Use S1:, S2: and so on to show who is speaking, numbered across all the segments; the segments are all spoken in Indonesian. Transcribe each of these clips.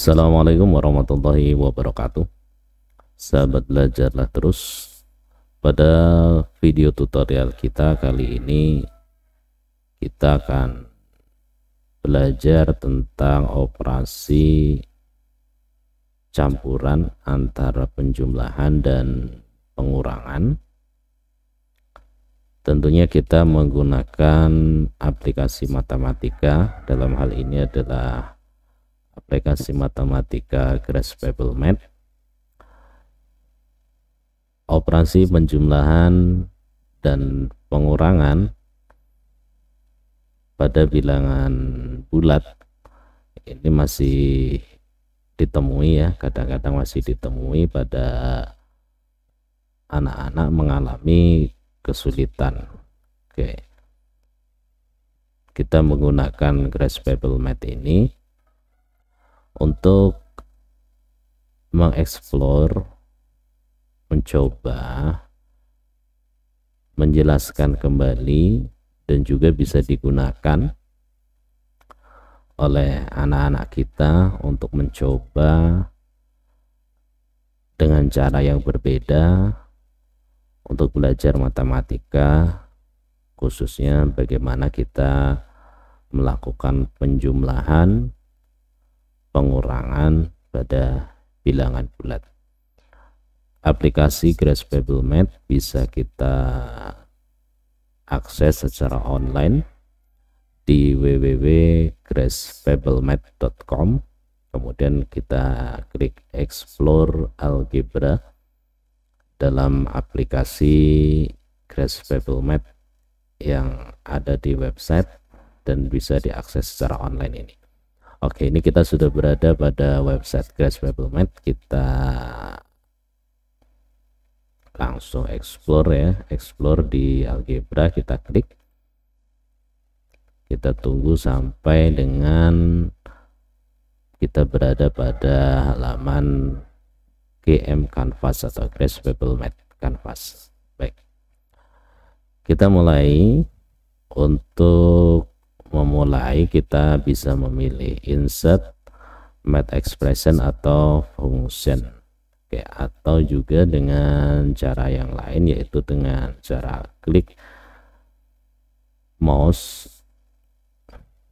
S1: Assalamualaikum warahmatullahi wabarakatuh Sahabat belajarlah terus Pada video tutorial kita kali ini Kita akan belajar tentang operasi campuran antara penjumlahan dan pengurangan Tentunya kita menggunakan aplikasi matematika dalam hal ini adalah aplikasi matematika Pebble math operasi penjumlahan dan pengurangan pada bilangan bulat ini masih ditemui ya kadang-kadang masih ditemui pada anak-anak mengalami kesulitan oke kita menggunakan pebble math ini untuk mengeksplor, mencoba, menjelaskan kembali dan juga bisa digunakan oleh anak-anak kita untuk mencoba dengan cara yang berbeda untuk belajar matematika khususnya bagaimana kita melakukan penjumlahan pengurangan pada bilangan bulat. Aplikasi Graspable Math bisa kita akses secara online di www.graspablemat.com kemudian kita klik explore algebra dalam aplikasi Graspable Math yang ada di website dan bisa diakses secara online ini Oke, ini kita sudah berada pada website Grass Babelmet. Kita langsung explore ya, explore di algebra kita klik. Kita tunggu sampai dengan kita berada pada halaman GM Canvas atau Grass Babelmet Canvas. Baik. Kita mulai untuk memulai kita bisa memilih insert math expression atau function oke atau juga dengan cara yang lain yaitu dengan cara klik mouse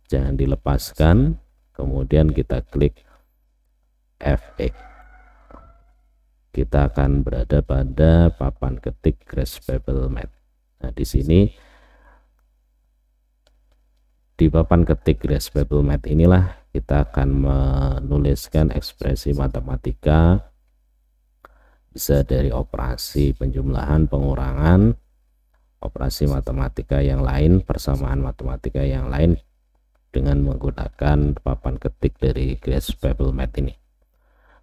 S1: jangan dilepaskan kemudian kita klik f kita akan berada pada papan ketik graspable math nah di sini di papan ketik Grace Bible Math inilah kita akan menuliskan ekspresi matematika bisa dari operasi penjumlahan, pengurangan, operasi matematika yang lain, persamaan matematika yang lain dengan menggunakan papan ketik dari Grace Bible Math ini.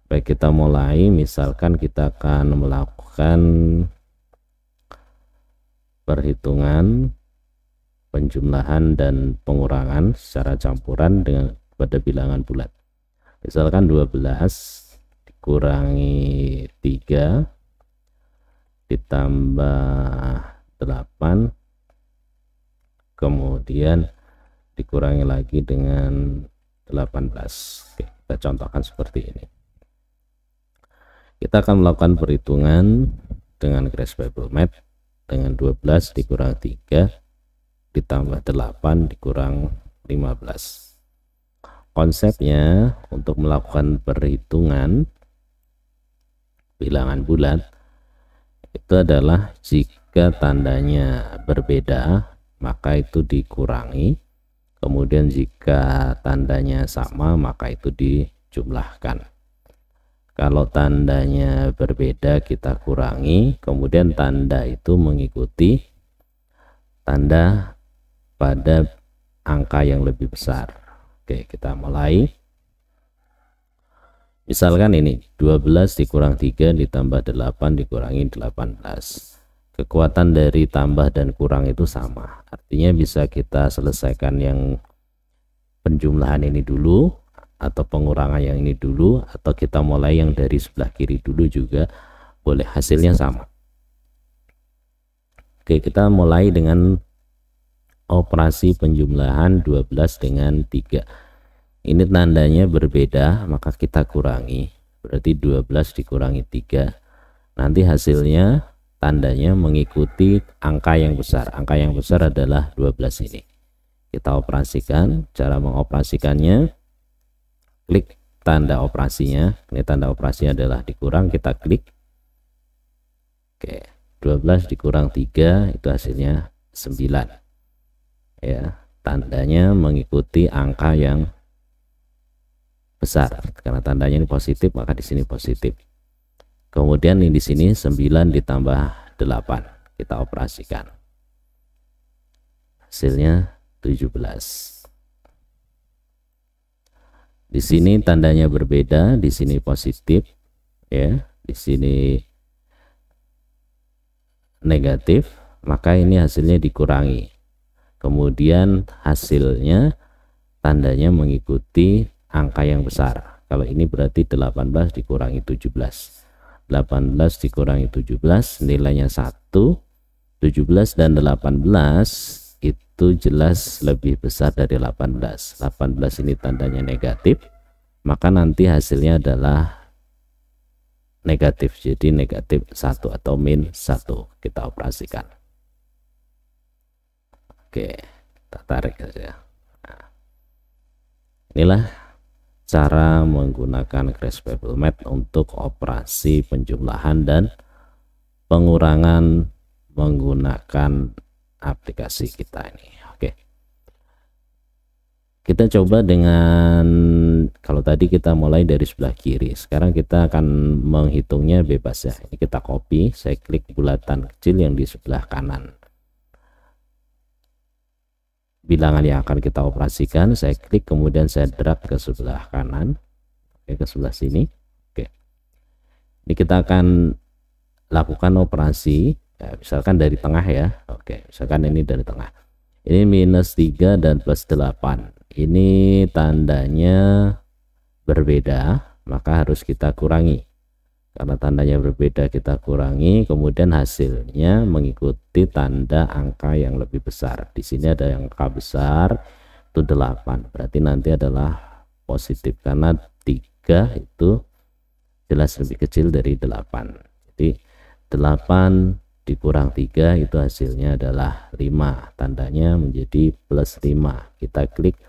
S1: Baik, kita mulai. Misalkan kita akan melakukan perhitungan penjumlahan dan pengurangan secara campuran dengan pada bilangan bulat misalkan 12 dikurangi 3 ditambah 8 kemudian dikurangi lagi dengan 18 Oke, kita contohkan seperti ini kita akan melakukan perhitungan dengan Grace Bible Map dengan 12 dikurang 3 ditambah 8 dikurang 15 konsepnya untuk melakukan perhitungan bilangan bulat itu adalah jika tandanya berbeda maka itu dikurangi kemudian jika tandanya sama maka itu dijumlahkan kalau tandanya berbeda kita kurangi kemudian tanda itu mengikuti tanda pada angka yang lebih besar. Oke, kita mulai. Misalkan ini 12 dikurang 3 ditambah 8 dikurangi 18. Kekuatan dari tambah dan kurang itu sama. Artinya bisa kita selesaikan yang penjumlahan ini dulu atau pengurangan yang ini dulu atau kita mulai yang dari sebelah kiri dulu juga boleh hasilnya sama. Oke, kita mulai dengan operasi penjumlahan 12 dengan 3 ini tandanya berbeda maka kita kurangi berarti 12 dikurangi 3 nanti hasilnya tandanya mengikuti angka yang besar angka yang besar adalah 12 ini kita operasikan cara mengoperasikannya klik tanda operasinya ini tanda operasinya adalah dikurang kita klik oke 12 dikurang 3 itu hasilnya 9 ya tandanya mengikuti angka yang besar karena tandanya ini positif maka di sini positif kemudian ini di sini 9 ditambah 8 kita operasikan hasilnya 17 di sini tandanya berbeda di sini positif ya di sini negatif maka ini hasilnya dikurangi kemudian hasilnya tandanya mengikuti angka yang besar kalau ini berarti 18 dikurangi 17 18 dikurangi 17 nilainya 1 17 dan 18 itu jelas lebih besar dari 18 18 ini tandanya negatif maka nanti hasilnya adalah negatif jadi negatif 1 atau min 1 kita operasikan Oke, kita tarik saja. Nah, inilah cara menggunakan Crash Payable mat untuk operasi penjumlahan dan pengurangan menggunakan aplikasi kita ini. Oke. Kita coba dengan kalau tadi kita mulai dari sebelah kiri. Sekarang kita akan menghitungnya bebas ya. Ini kita copy, saya klik bulatan kecil yang di sebelah kanan bilangan yang akan kita operasikan saya klik kemudian saya drag ke sebelah kanan oke, ke sebelah sini oke ini kita akan lakukan operasi ya, misalkan dari tengah ya oke misalkan ini dari tengah ini minus 3 dan plus 8 ini tandanya berbeda maka harus kita kurangi karena tandanya berbeda kita kurangi kemudian hasilnya mengikuti tanda angka yang lebih besar di sini ada yang angka besar itu 8 berarti nanti adalah positif karena 3 itu jelas lebih kecil dari 8 jadi 8 dikurang 3 itu hasilnya adalah 5 tandanya menjadi plus 5 kita klik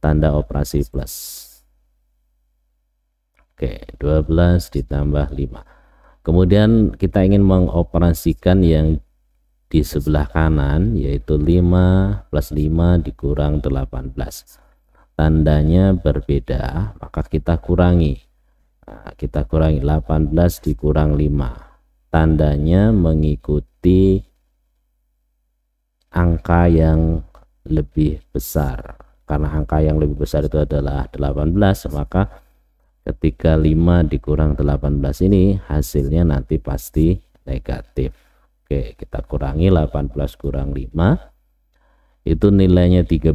S1: tanda operasi plus Oke, 12 ditambah 5. Kemudian kita ingin mengoperasikan yang di sebelah kanan yaitu 5 plus 5 dikurang 18 tandanya berbeda maka kita kurangi nah, kita kurangi 18 dikurang 5 tandanya mengikuti angka yang lebih besar karena angka yang lebih besar itu adalah 18 maka ketika 5 dikurang 18 ini hasilnya nanti pasti negatif Oke kita kurangi 18 kurang 5 itu nilainya 13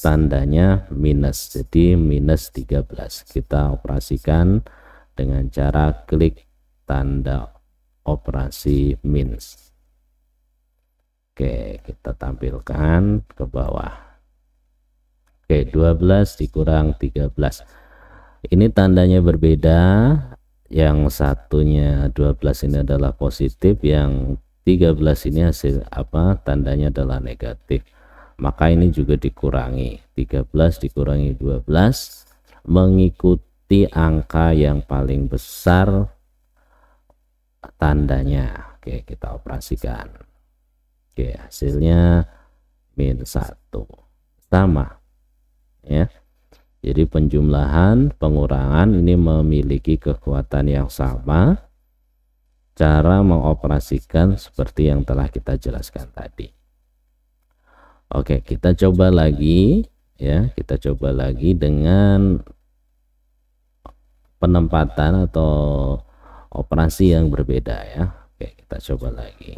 S1: tandanya minus jadi minus 13 kita operasikan dengan cara klik tanda operasi minus Oke kita tampilkan ke bawah Oke 12 dikurang 13 ini tandanya berbeda yang satunya 12 ini adalah positif yang 13 ini hasil apa tandanya adalah negatif maka ini juga dikurangi 13 dikurangi 12 mengikuti angka yang paling besar tandanya oke kita operasikan oke hasilnya min 1 sama ya jadi penjumlahan, pengurangan ini memiliki kekuatan yang sama. Cara mengoperasikan seperti yang telah kita jelaskan tadi. Oke, kita coba lagi ya. Kita coba lagi dengan penempatan atau operasi yang berbeda ya. Oke, kita coba lagi.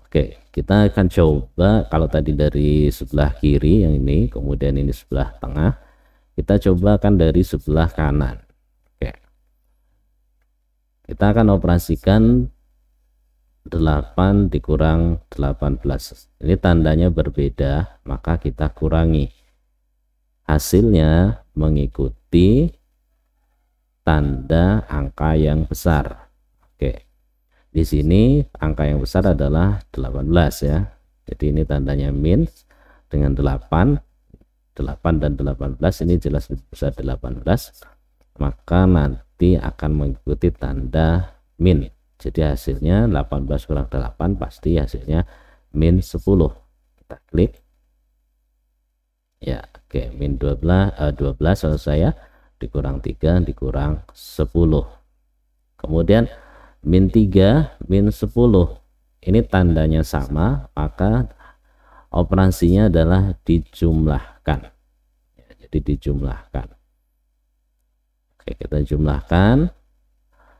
S1: Oke, kita akan coba kalau tadi dari sebelah kiri yang ini, kemudian ini sebelah tengah. Kita coba kan dari sebelah kanan. Oke. Kita akan operasikan 8 dikurang 18. Ini tandanya berbeda, maka kita kurangi. Hasilnya mengikuti tanda angka yang besar. Di sini angka yang besar adalah 18 ya. Jadi ini tandanya min dengan 8. 8 dan 18 ini jelas lebih besar 18. Maka nanti akan mengikuti tanda min. Jadi hasilnya 18 kurang 8 pasti hasilnya min 10. Kita klik. Ya, oke, okay. min 12 uh, 12 selesai saya dikurang 3 dikurang 10. Kemudian min 3 min 10 ini tandanya sama maka operasinya adalah dijumlahkan ya, jadi dijumlahkan Oke kita jumlahkan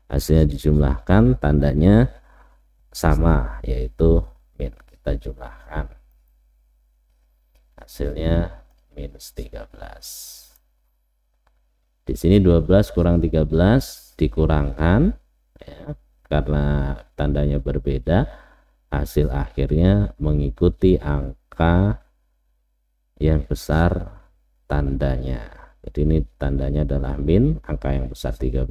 S1: hasilnya dijumlahkan tandanya sama yaitu min kita jumlahkan hasilnya minus 13 di sini 12 kurang 13 dikurangkan ya karena tandanya berbeda hasil akhirnya mengikuti angka yang besar tandanya jadi ini tandanya adalah min angka yang besar 13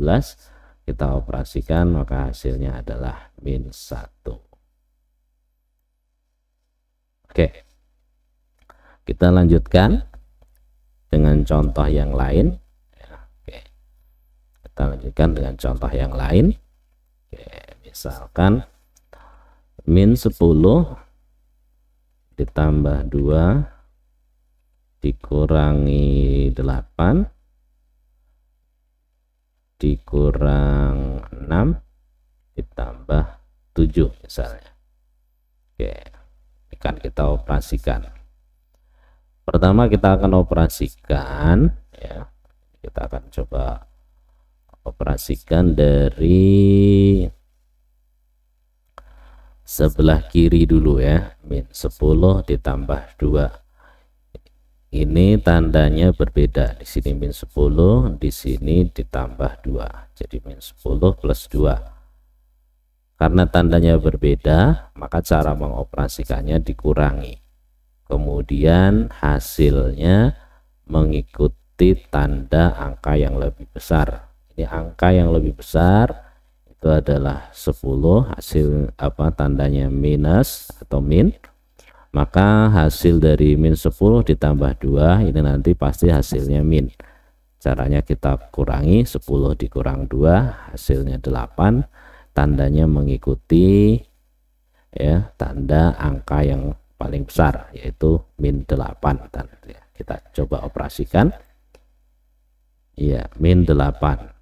S1: kita operasikan maka hasilnya adalah min 1 oke kita lanjutkan dengan contoh yang lain kita lanjutkan dengan contoh yang lain misalkan min 10 ditambah 2 dikurangi 8 dikurang 6 ditambah 7 misalnya oke akan kita operasikan pertama kita akan operasikan ya kita akan coba operasikan dari sebelah kiri dulu ya min 10 ditambah 2 ini tandanya berbeda di sini min 10 di sini ditambah 2 jadi min 10 plus 2 karena tandanya berbeda maka cara mengoperasikannya dikurangi kemudian hasilnya mengikuti tanda angka yang lebih besar ini angka yang lebih besar itu adalah 10 hasil apa tandanya minus atau min maka hasil dari min 10 ditambah 2 ini nanti pasti hasilnya min caranya kita kurangi 10 dikurang 2 hasilnya 8 tandanya mengikuti ya tanda angka yang paling besar yaitu min 8 kita coba operasikan ya min 8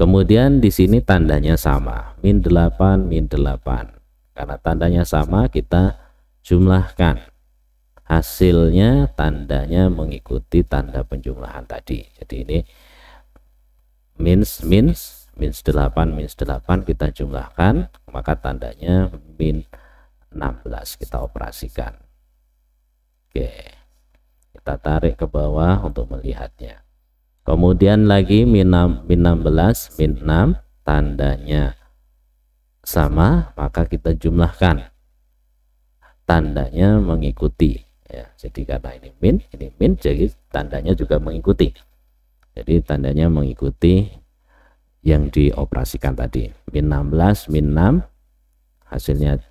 S1: Kemudian di sini tandanya sama, min 8, min 8. Karena tandanya sama, kita jumlahkan. Hasilnya tandanya mengikuti tanda penjumlahan tadi. Jadi ini minus minus minus 8, minus 8 kita jumlahkan, maka tandanya min 16 kita operasikan. Oke, kita tarik ke bawah untuk melihatnya kemudian lagi min, 6, min 16 min 6 tandanya sama maka kita jumlahkan tandanya mengikuti ya jadi karena ini min ini min jadi tandanya juga mengikuti jadi tandanya mengikuti yang dioperasikan tadi min 16 min 6 hasilnya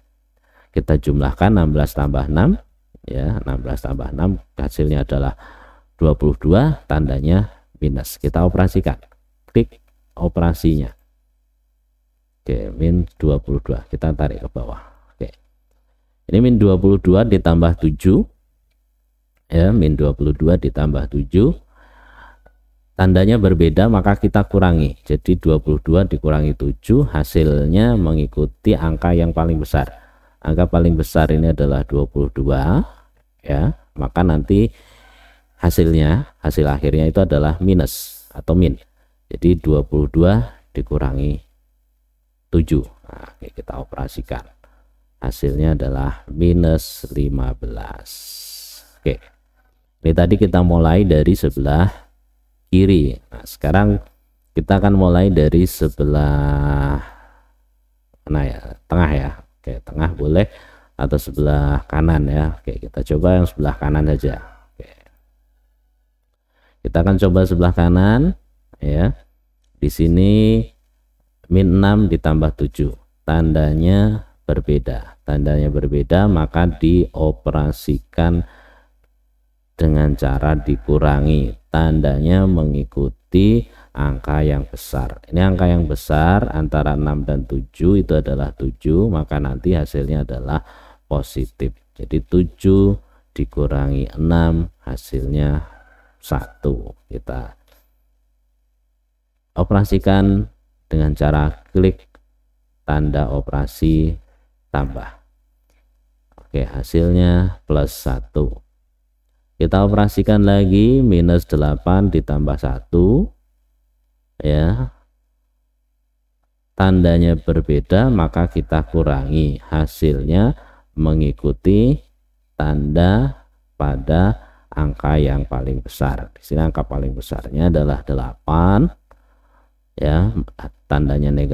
S1: kita jumlahkan 16 tambah 6 ya 16 tambah 6 hasilnya adalah 22 tandanya minus kita operasikan klik operasinya oke min 22 kita tarik ke bawah oke ini min 22 ditambah 7 ya min 22 ditambah 7 tandanya berbeda maka kita kurangi jadi 22 dikurangi 7 hasilnya mengikuti angka yang paling besar angka paling besar ini adalah 22 ya maka nanti hasilnya hasil akhirnya itu adalah minus atau min jadi 22 dikurangi 7 nah, oke, kita operasikan hasilnya adalah minus 15 oke ini tadi kita mulai dari sebelah kiri nah sekarang kita akan mulai dari sebelah nah ya tengah ya oke tengah boleh atau sebelah kanan ya oke kita coba yang sebelah kanan saja kita akan coba sebelah kanan ya. Di sini min 6 ditambah 7. Tandanya berbeda. Tandanya berbeda maka dioperasikan dengan cara dikurangi. Tandanya mengikuti angka yang besar. Ini angka yang besar antara 6 dan 7 itu adalah 7, maka nanti hasilnya adalah positif. Jadi 7 dikurangi 6 hasilnya satu kita operasikan dengan cara klik tanda operasi tambah Oke hasilnya plus satu. kita operasikan lagi minus 8 ditambah satu. ya tandanya berbeda maka kita kurangi hasilnya mengikuti tanda pada angka yang paling besar. Di sini angka paling besarnya adalah 8 ya, tandanya negatif.